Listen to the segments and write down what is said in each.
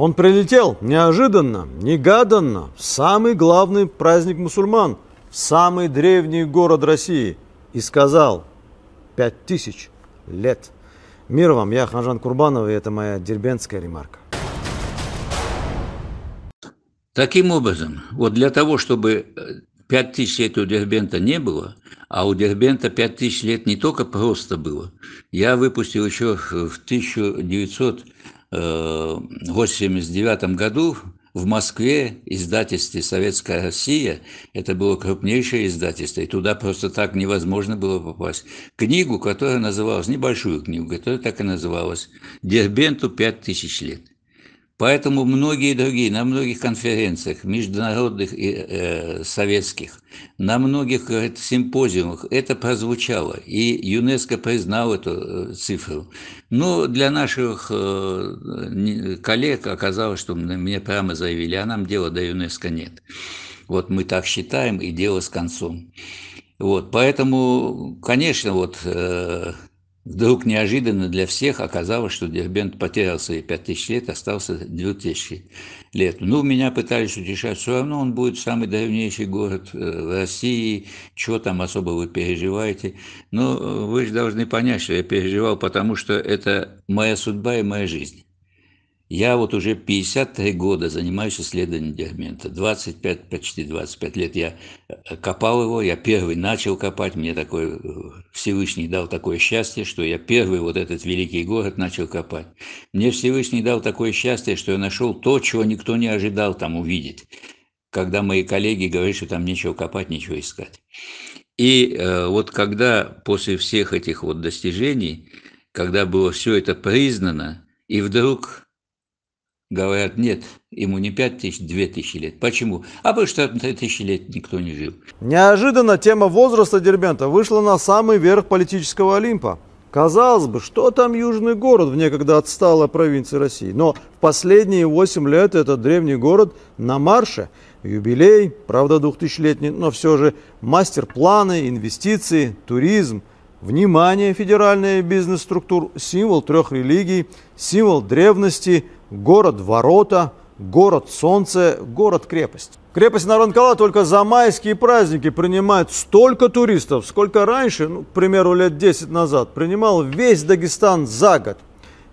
Он прилетел неожиданно, негаданно, в самый главный праздник мусульман, в самый древний город России, и сказал «пять тысяч лет». Мир вам, я Ханжан Курбанов, и это моя дербенская ремарка. Таким образом, вот для того, чтобы э, пять тысяч лет у Дербента не было, а у Дербента пять тысяч лет не только просто было. Я выпустил еще в 1900 1989 э, году в Москве издательстве «Советская Россия», это было крупнейшее издательство, и туда просто так невозможно было попасть. Книгу, которая называлась, небольшую книгу, которая так и называлась «Дербенту пять тысяч лет». Поэтому многие другие, на многих конференциях международных и э, советских, на многих говорит, э, симпозиумах это прозвучало, и ЮНЕСКО признал эту э, цифру. Но для наших э, коллег оказалось, что мне прямо заявили, а нам дела до ЮНЕСКО нет. Вот мы так считаем, и дело с концом. Вот, поэтому, конечно, вот э, Вдруг неожиданно для всех оказалось, что Дербент потерял свои тысяч лет, остался 2000 лет. Ну, меня пытались утешать, все равно он будет самый древнейший город э, в России, что там особо вы переживаете. Но ну, вы же должны понять, что я переживал, потому что это моя судьба и моя жизнь. Я вот уже 53 года занимаюсь исследованием диамента. 25, почти 25 лет я э, копал его, я первый начал копать. Мне такой э, Всевышний дал такое счастье, что я первый вот этот великий город начал копать. Мне Всевышний дал такое счастье, что я нашел то, чего никто не ожидал там увидеть. Когда мои коллеги говорят, что там нечего копать, нечего искать. И э, вот когда после всех этих вот достижений, когда было все это признано, и вдруг Говорят, нет, ему не 5 тысяч, 2 тысячи лет. Почему? А потому что тысячи лет никто не жил. Неожиданно тема возраста Дербента вышла на самый верх политического Олимпа. Казалось бы, что там южный город в некогда отсталой провинции России? Но в последние 8 лет этот древний город на марше. Юбилей, правда, двухтысячелетний, но все же мастер-планы, инвестиции, туризм – Внимание, федеральные бизнес-структур, символ трех религий, символ древности, город-ворота, город-солнце, город-крепость. Крепость Наранкала только за майские праздники принимает столько туристов, сколько раньше, ну, к примеру, лет 10 назад, принимал весь Дагестан за год.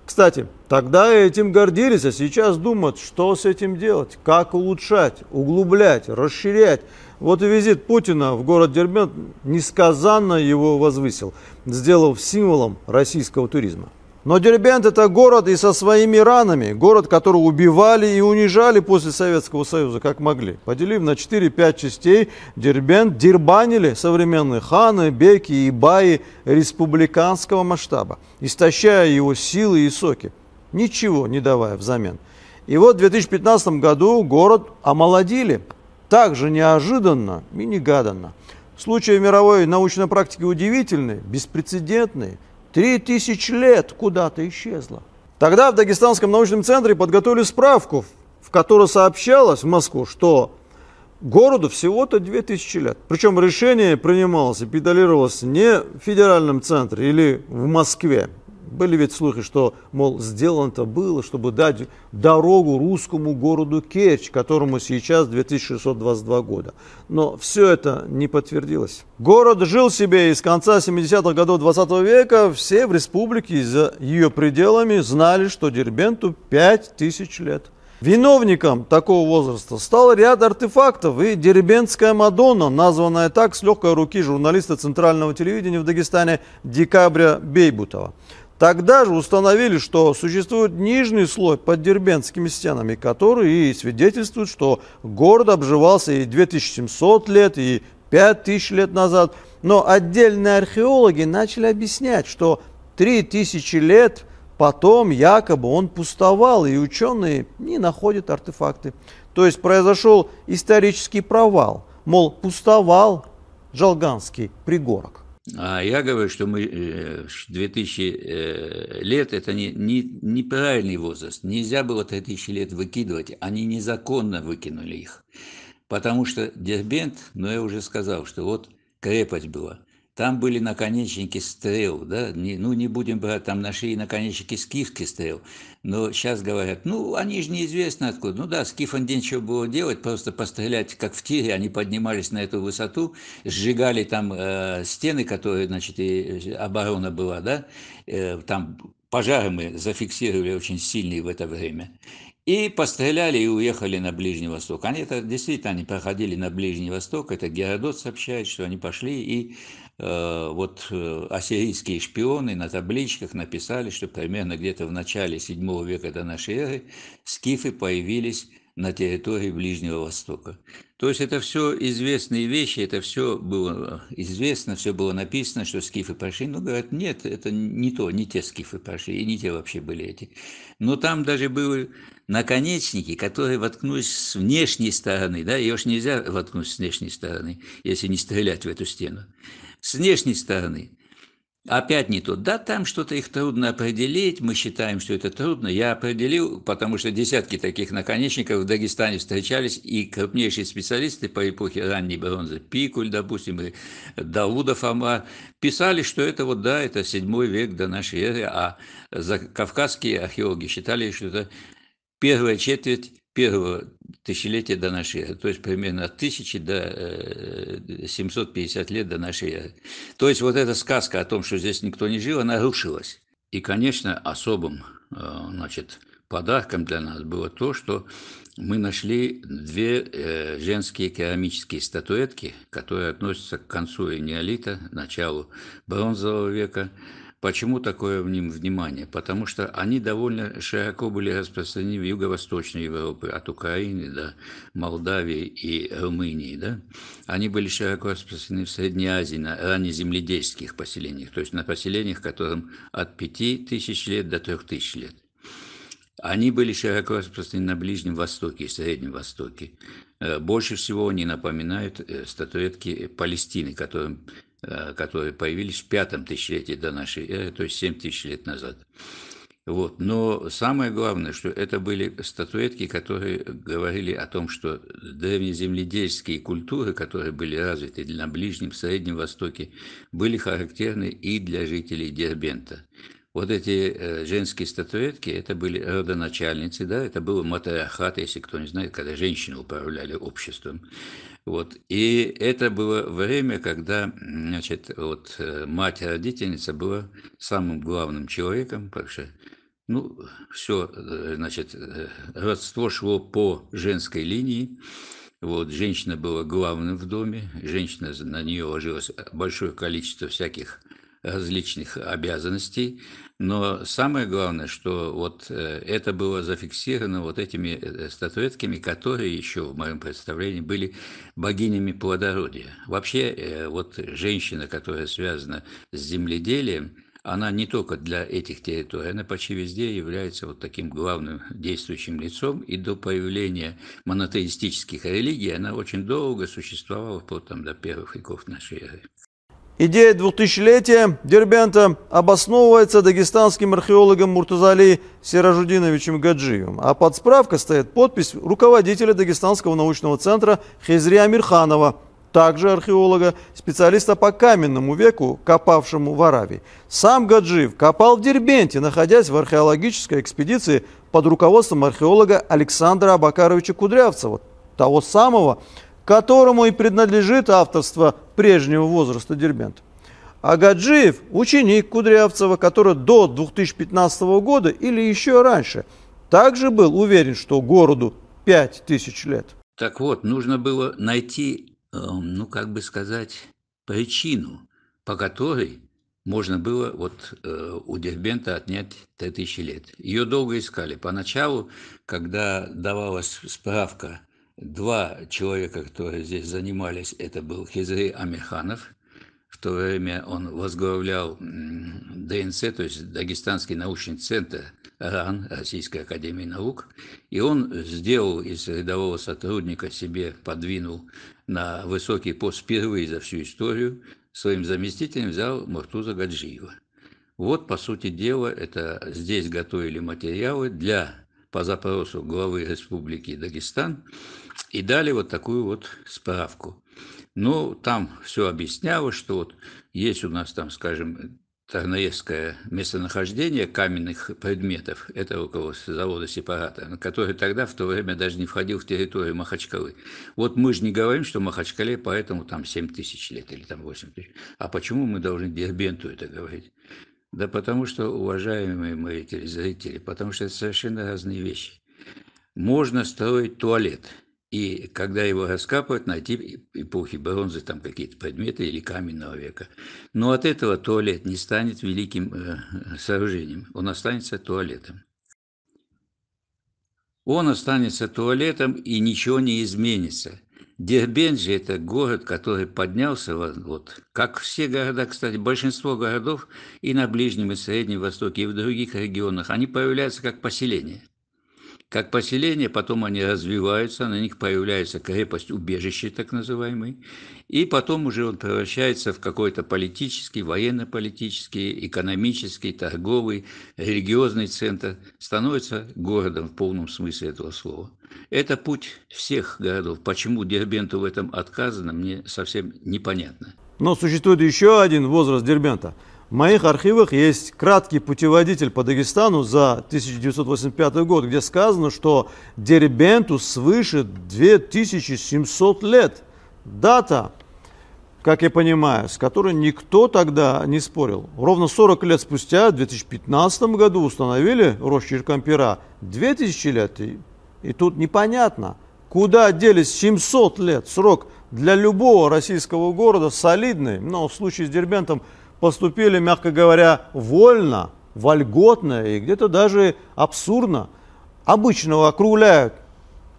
Кстати, тогда этим гордились, а сейчас думают, что с этим делать, как улучшать, углублять, расширять. Вот и визит Путина в город Дербент несказанно его возвысил, сделав символом российского туризма. Но Дербент – это город и со своими ранами, город, который убивали и унижали после Советского Союза, как могли. Поделив на 4-5 частей, Дербент дербанили современные ханы, беки и баи республиканского масштаба, истощая его силы и соки, ничего не давая взамен. И вот в 2015 году город омолодили, также неожиданно и негаданно. Случаи мировой научной практики удивительные, беспрецедентные – Три тысячи лет куда-то исчезла. Тогда в Дагестанском научном центре подготовили справку, в которой сообщалось в Москву, что городу всего-то две тысячи лет. Причем решение принималось и педалировалось не в федеральном центре или в Москве, были ведь слухи, что, мол, сделано-то было, чтобы дать дорогу русскому городу Керчь, которому сейчас 2622 года. Но все это не подтвердилось. Город жил себе и с конца 70-х годов 20 века все в республике за ее пределами знали, что Дербенту 5000 лет. Виновником такого возраста стал ряд артефактов и Дербентская Мадонна, названная так с легкой руки журналиста Центрального телевидения в Дагестане Декабря Бейбутова. Тогда же установили, что существует нижний слой под дербентскими стенами, который и свидетельствует, что город обживался и 2700 лет, и 5000 лет назад. Но отдельные археологи начали объяснять, что 3000 лет потом якобы он пустовал, и ученые не находят артефакты. То есть произошел исторический провал, мол, пустовал Жалганский пригорок. А я говорю, что мы 2000 э, э, лет – это не, не, неправильный возраст. Нельзя было 3000 лет выкидывать. Они незаконно выкинули их. Потому что Дербент, но ну, я уже сказал, что вот крепость была. Там были наконечники стрел, да, не, ну не будем брать, там на наконечники скифских стрел, но сейчас говорят, ну они же неизвестно откуда. Ну да, скифам нечего было делать, просто пострелять как в тире, они поднимались на эту высоту, сжигали там э, стены, которые, значит, и э, оборона была, да, э, там пожары мы зафиксировали очень сильные в это время. И постреляли и уехали на Ближний Восток. Они это действительно они проходили на Ближний Восток. Это Геродот сообщает, что они пошли и Э, вот э, ассирийские шпионы на табличках написали, что примерно где-то в начале 7 века до нашей эры скифы появились на территории Ближнего Востока. То есть это все известные вещи, это все было известно, все было написано, что скифы прошли. Но говорят, нет, это не то, не те скифы прошли, и не те вообще были эти. Но там даже были наконечники, которые воткнулись с внешней стороны, да, ее ж нельзя воткнуть с внешней стороны, если не стрелять в эту стену. С внешней стороны. Опять не тут. Да, там что-то их трудно определить, мы считаем, что это трудно. Я определил, потому что десятки таких наконечников в Дагестане встречались, и крупнейшие специалисты по эпохе ранней бронзы, Пикуль, допустим, и Даудов Амар, писали, что это вот, да, это седьмой век до нашей эры, а кавказские археологи считали, что это первая четверть первого тысячелетия до нашей эры, то есть примерно от тысячи до 750 э, лет до нашей эры. То есть вот эта сказка о том, что здесь никто не жил, она рушилась. И, конечно, особым э, значит, подарком для нас было то, что мы нашли две э, женские керамические статуэтки, которые относятся к концу неолита, началу бронзового века – Почему такое в ним внимание? Потому что они довольно широко были распространены в Юго-Восточной Европе, от Украины до Молдавии и Румынии. Да? Они были широко распространены в Средней Азии, на раннеземледельских поселениях, то есть на поселениях, которым от 5 тысяч лет до 3 тысяч лет. Они были широко распространены на Ближнем Востоке и Среднем Востоке. Э, больше всего они напоминают э, статуэтки Палестины, которым Э, которые появились в пятом тысячелетии до нашей эры, то есть 7 тысяч лет назад. Вот. Но самое главное, что это были статуэтки, которые говорили о том, что древнеземледельские культуры, которые были развиты на Ближнем, Среднем Востоке, были характерны и для жителей Дербента. Вот эти э, женские статуэтки, это были родоначальницы, да, это было матриархат, если кто не знает, когда женщины управляли обществом. Вот. И это было время, когда значит, вот, э, мать-родительница была самым главным человеком, потому что ну, все, э, значит, э, родство шло по женской линии. Вот, женщина была главным в доме, женщина, на нее ложилось большое количество всяких различных обязанностей. Но самое главное, что вот э, это было зафиксировано вот этими э, э, статуэтками, которые еще в моем представлении были богинями плодородия. Вообще вот женщина, которая связана с земледелием, она не только для этих территорий, она почти везде является вот таким главным действующим лицом, и до появления монотеистических религий она очень долго существовала, вплоть там, до первых веков нашей эры. Идея двухтысячелетия Дербента обосновывается дагестанским археологом Муртазали Сиражудиновичем Гаджиевым, а под справкой стоит подпись руководителя Дагестанского научного центра Хизри Амирханова, также археолога, специалиста по каменному веку, копавшему в Аравии. Сам Гаджиев копал в Дербенте, находясь в археологической экспедиции под руководством археолога Александра Абакаровича Кудрявцева, того самого, которому и принадлежит авторство прежнего возраста Дербента. Агаджиев – ученик Кудрявцева, который до 2015 года или еще раньше также был уверен, что городу 5000 лет. Так вот, нужно было найти, э, ну, как бы сказать, причину, по которой можно было вот э, у Дербента отнять Т-1000 лет. Ее долго искали. Поначалу, когда давалась справка Два человека, которые здесь занимались, это был Хизри Амирханов. В то время он возглавлял ДНЦ, то есть Дагестанский научный центр РАН, Российской Академии Наук. И он сделал из рядового сотрудника себе, подвинул на высокий пост впервые за всю историю, своим заместителем взял Муртуза Гаджиева. Вот, по сути дела, это здесь готовили материалы для по запросу главы Республики Дагестан и дали вот такую вот справку. Ну, там все объяснялось, что вот есть у нас там, скажем, Тарнаевское местонахождение каменных предметов это около завода сепарата, который тогда в то время даже не входил в территорию Махачкалы. Вот мы же не говорим, что Махачкале поэтому там 7 тысяч лет или там 8 тысяч. А почему мы должны Дербенту это говорить? Да потому что, уважаемые мои телезрители, потому что это совершенно разные вещи. Можно строить туалет, и когда его раскапывают, найти эпохи бронзы, там какие-то предметы или каменного века. Но от этого туалет не станет великим э, сооружением, он останется туалетом. Он останется туалетом и ничего не изменится. Дербенджи – это город, который поднялся, вот, как все города, кстати, большинство городов и на Ближнем и Среднем Востоке, и в других регионах, они появляются как поселения как поселение, потом они развиваются, на них появляется крепость убежище, так называемый, и потом уже он превращается в какой-то политический, военно-политический, экономический, торговый, религиозный центр, становится городом в полном смысле этого слова. Это путь всех городов. Почему Дербенту в этом отказано, мне совсем непонятно. Но существует еще один возраст Дербента – в моих архивах есть краткий путеводитель по Дагестану за 1985 год, где сказано, что Дербенту свыше 2700 лет. Дата, как я понимаю, с которой никто тогда не спорил. Ровно 40 лет спустя, в 2015 году, установили рост Черкампера 2000 лет. И, и тут непонятно, куда делись 700 лет. Срок для любого российского города солидный, но в случае с Дербентом – поступили, мягко говоря, вольно, вольготно и где-то даже абсурдно. обычного округляют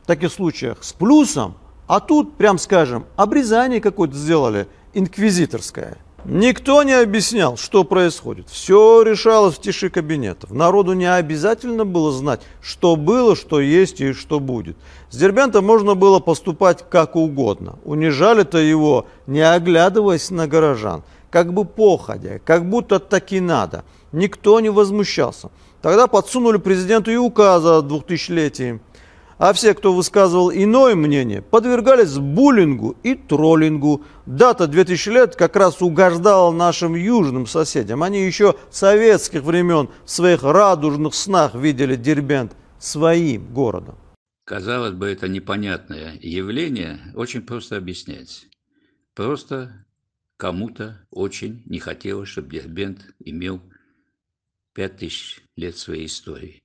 в таких случаях с плюсом, а тут, прям скажем, обрезание какое-то сделали инквизиторское. Никто не объяснял, что происходит. Все решалось в тиши кабинетов. Народу не обязательно было знать, что было, что есть и что будет. С Дербента можно было поступать как угодно. Унижали-то его, не оглядываясь на горожан – как бы походя, как будто так и надо. Никто не возмущался. Тогда подсунули президенту и указ о двухтысячелетии. А все, кто высказывал иное мнение, подвергались буллингу и троллингу. Дата 2000 лет как раз угождала нашим южным соседям. Они еще советских времен в своих радужных снах видели Дербент своим городом. Казалось бы, это непонятное явление очень просто объясняется. Просто Кому-то очень не хотелось, чтобы Дербент имел пять тысяч лет своей истории.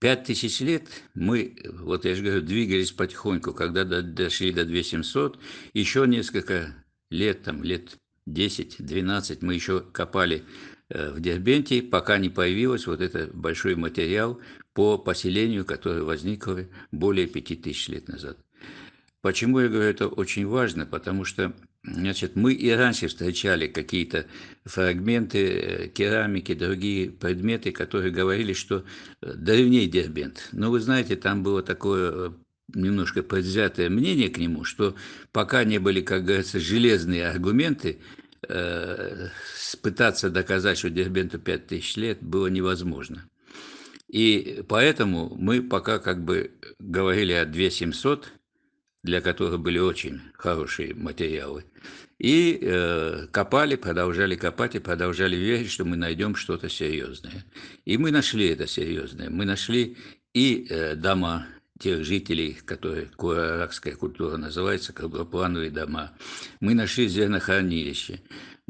Пять тысяч лет мы, вот я же говорю, двигались потихоньку, когда дошли до 2700, еще несколько лет, там лет 10-12 мы еще копали э, в Дербенте, пока не появилось вот этот большой материал по поселению, которое возникло более пяти тысяч лет назад. Почему я говорю это очень важно? Потому что Значит, мы и раньше встречали какие-то фрагменты э, керамики, другие предметы, которые говорили, что э, древней Дербент. Но вы знаете, там было такое э, немножко предвзятое мнение к нему, что пока не были, как говорится, железные аргументы, пытаться доказать, что Дербенту 5000 лет, было невозможно. И поэтому мы пока как бы говорили о 2700, для которых были очень хорошие материалы. И э, копали, продолжали копать и продолжали верить, что мы найдем что-то серьезное. И мы нашли это серьезное. Мы нашли и э, дома тех жителей, которые куаракская культура называется, кругоплановые дома. Мы нашли зернохранилище.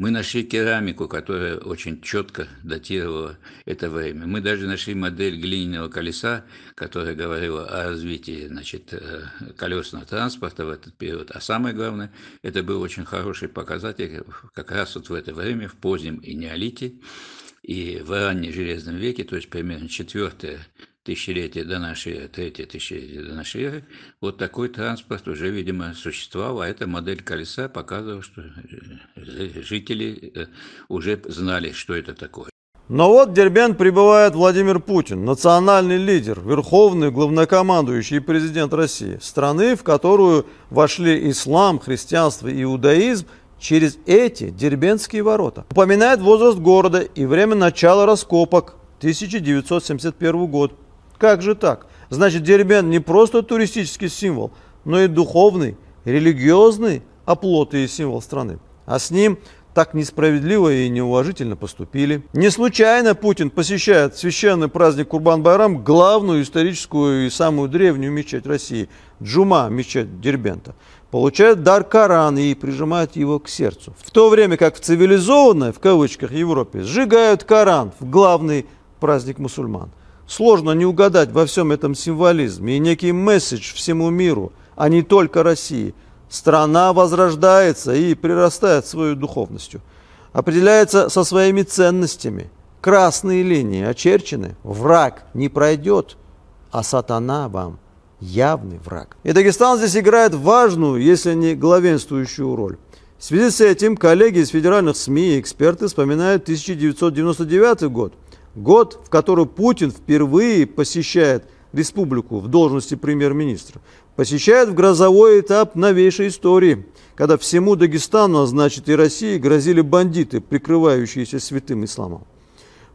Мы нашли керамику, которая очень четко датировала это время. Мы даже нашли модель глиняного колеса, которая говорила о развитии значит, э, колесного транспорта в этот период. А самое главное, это был очень хороший показатель как раз вот в это время, в позднем и неолите, и в раннем железном веке, то есть примерно четвертое тысячелетие до нашей эры, третье тысячелетие до нашей эры, вот такой транспорт уже, видимо, существовал, а эта модель колеса показывала, что жители э, уже знали, что это такое. Но вот в Дербент прибывает Владимир Путин, национальный лидер, верховный главнокомандующий и президент России, страны, в которую вошли ислам, христианство и иудаизм через эти дербентские ворота. Упоминает возраст города и время начала раскопок 1971 год. Как же так? Значит, Дербент не просто туристический символ, но и духовный, религиозный оплот а и символ страны. А с ним так несправедливо и неуважительно поступили. Не случайно Путин посещает священный праздник Курбан-Байрам главную историческую и самую древнюю мечеть России – Джума, мечеть Дербента. Получает дар Коран и прижимает его к сердцу. В то время как в цивилизованной, в кавычках, Европе сжигают Коран в главный праздник мусульман – Сложно не угадать во всем этом символизме и некий месседж всему миру, а не только России. Страна возрождается и прирастает свою духовностью. Определяется со своими ценностями. Красные линии очерчены. Враг не пройдет, а сатана вам явный враг. И Дагестан здесь играет важную, если не главенствующую роль. В связи с этим коллеги из федеральных СМИ и эксперты вспоминают 1999 год, год, в который Путин впервые посещает республику в должности премьер-министра, посещает в грозовой этап новейшей истории, когда всему Дагестану, а значит и России, грозили бандиты, прикрывающиеся святым исламом.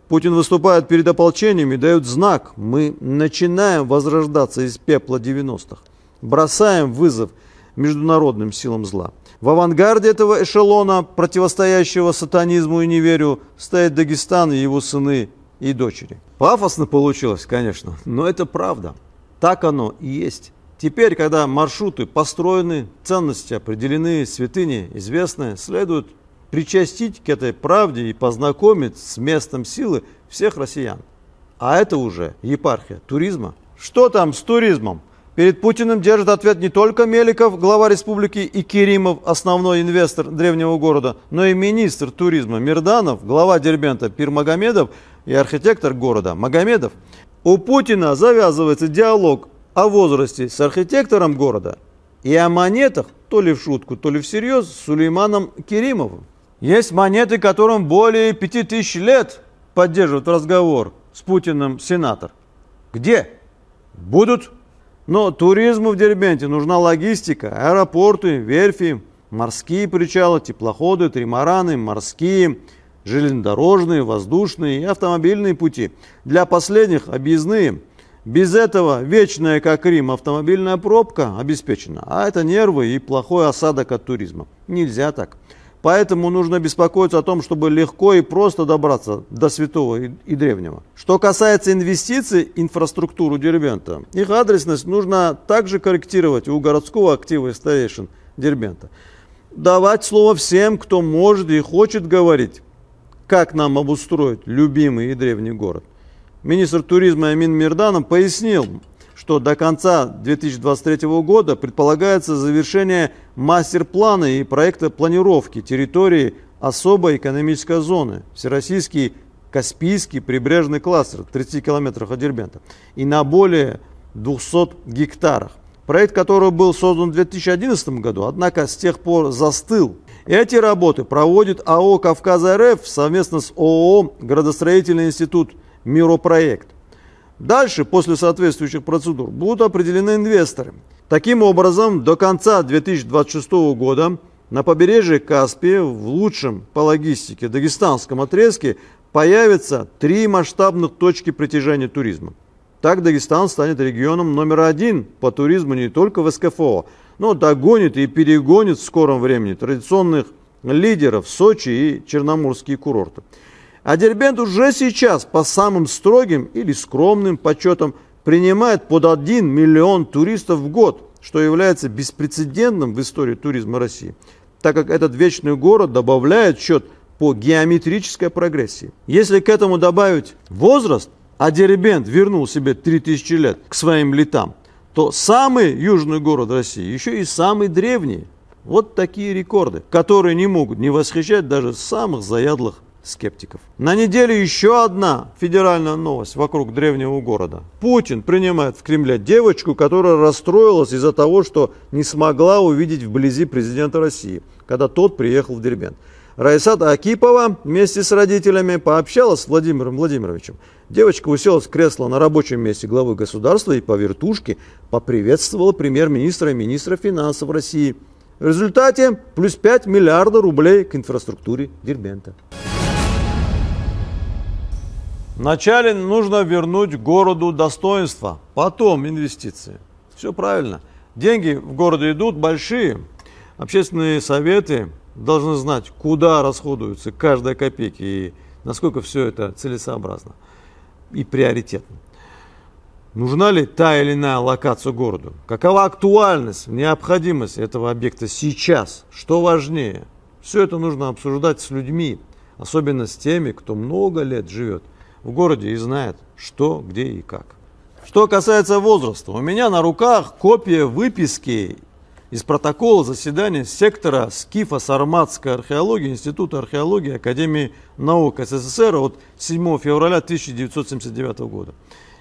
Путин выступает перед ополчениями, дает знак, мы начинаем возрождаться из пепла 90-х, бросаем вызов международным силам зла. В авангарде этого эшелона, противостоящего сатанизму и неверию, стоит Дагестан и его сыны и дочери. Пафосно получилось, конечно, но это правда. Так оно и есть. Теперь, когда маршруты построены, ценности определены, святыни известны, следует причастить к этой правде и познакомить с местом силы всех россиян. А это уже епархия туризма. Что там с туризмом? Перед Путиным держит ответ не только Меликов, глава республики, и Керимов, основной инвестор древнего города, но и министр туризма Мирданов, глава Дербента Пирмагомедов – и архитектор города Магомедов, у Путина завязывается диалог о возрасте с архитектором города и о монетах, то ли в шутку, то ли всерьез, с Сулейманом Керимовым. Есть монеты, которым более 5000 лет поддерживают разговор с Путиным сенатор. Где? Будут. Но туризму в Дербенте нужна логистика, аэропорты, верфи, морские причалы, теплоходы, тримараны, морские, железнодорожные, воздушные и автомобильные пути. Для последних объездные. Без этого вечная, как Рим, автомобильная пробка обеспечена. А это нервы и плохой осадок от туризма. Нельзя так. Поэтому нужно беспокоиться о том, чтобы легко и просто добраться до святого и, и древнего. Что касается инвестиций, в инфраструктуру Дербента, их адресность нужно также корректировать у городского актива и старейшин Дербента. Давать слово всем, кто может и хочет говорить как нам обустроить любимый и древний город. Министр туризма Амин Мирданов пояснил, что до конца 2023 года предполагается завершение мастер-плана и проекта планировки территории особой экономической зоны Всероссийский Каспийский прибрежный кластер в 30 километрах от Дербента и на более 200 гектарах. Проект, который был создан в 2011 году, однако с тех пор застыл эти работы проводит АО «Кавказ РФ» совместно с ООО «Градостроительный институт Миропроект». Дальше, после соответствующих процедур, будут определены инвесторы. Таким образом, до конца 2026 года на побережье Каспия в лучшем по логистике дагестанском отрезке появятся три масштабных точки притяжения туризма. Так Дагестан станет регионом номер один по туризму не только в СКФО, но ну, догонит и перегонит в скором времени традиционных лидеров Сочи и Черноморские курорты. А Дербент уже сейчас по самым строгим или скромным подсчетам принимает под 1 миллион туристов в год, что является беспрецедентным в истории туризма России, так как этот вечный город добавляет счет по геометрической прогрессии. Если к этому добавить возраст, а Дербент вернул себе 3000 лет к своим летам – то самый южный город России еще и самый древний. Вот такие рекорды, которые не могут не восхищать даже самых заядлых скептиков. На неделе еще одна федеральная новость вокруг древнего города. Путин принимает в Кремле девочку, которая расстроилась из-за того, что не смогла увидеть вблизи президента России, когда тот приехал в Дербент. Раисата Акипова вместе с родителями пообщалась с Владимиром Владимировичем. Девочка уселась в кресло на рабочем месте главы государства и по вертушке поприветствовала премьер-министра и министра финансов России. В результате плюс 5 миллиардов рублей к инфраструктуре Дербента. Вначале нужно вернуть городу достоинство, потом инвестиции. Все правильно. Деньги в городе идут большие. Общественные советы, должны знать, куда расходуется каждая копейка и насколько все это целесообразно и приоритетно. Нужна ли та или иная локация городу? Какова актуальность, необходимость этого объекта сейчас? Что важнее? Все это нужно обсуждать с людьми, особенно с теми, кто много лет живет в городе и знает, что, где и как. Что касается возраста, у меня на руках копия выписки из протокола заседания сектора Скифа Сарматской археологии Института археологии Академии наук СССР от 7 февраля 1979 года.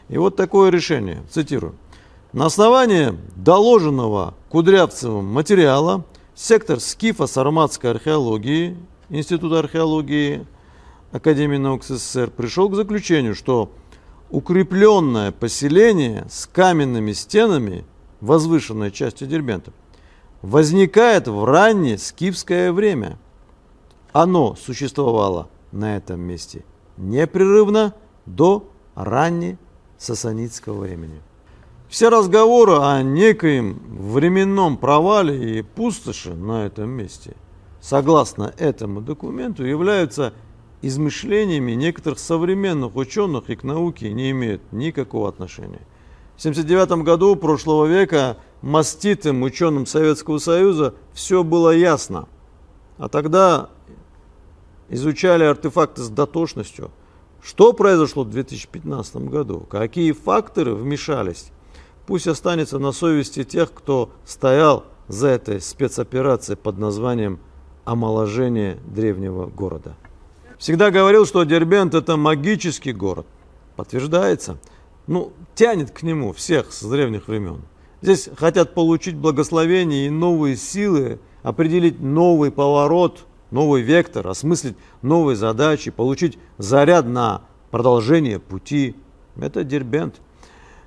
И вот такое решение, цитирую. На основании доложенного Кудрявцевым материала сектор Скифа Сарматской археологии Института археологии Академии наук СССР пришел к заключению, что укрепленное поселение с каменными стенами возвышенной частью Дербента – возникает в раннее скифское время. Оно существовало на этом месте непрерывно до ранне сасанитского времени. Все разговоры о некоем временном провале и пустоши на этом месте, согласно этому документу, являются измышлениями некоторых современных ученых и к науке не имеют никакого отношения. В 79 году прошлого века маститым ученым Советского Союза все было ясно. А тогда изучали артефакты с дотошностью. Что произошло в 2015 году? Какие факторы вмешались? Пусть останется на совести тех, кто стоял за этой спецоперацией под названием «Омоложение древнего города». Всегда говорил, что Дербент – это магический город. Подтверждается. Ну, тянет к нему всех с древних времен. Здесь хотят получить благословение и новые силы, определить новый поворот, новый вектор, осмыслить новые задачи, получить заряд на продолжение пути. Это Дербент.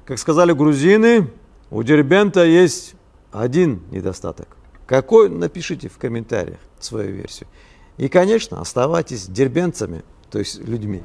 Как сказали грузины, у Дербента есть один недостаток. Какой, напишите в комментариях свою версию. И, конечно, оставайтесь дербенцами, то есть людьми.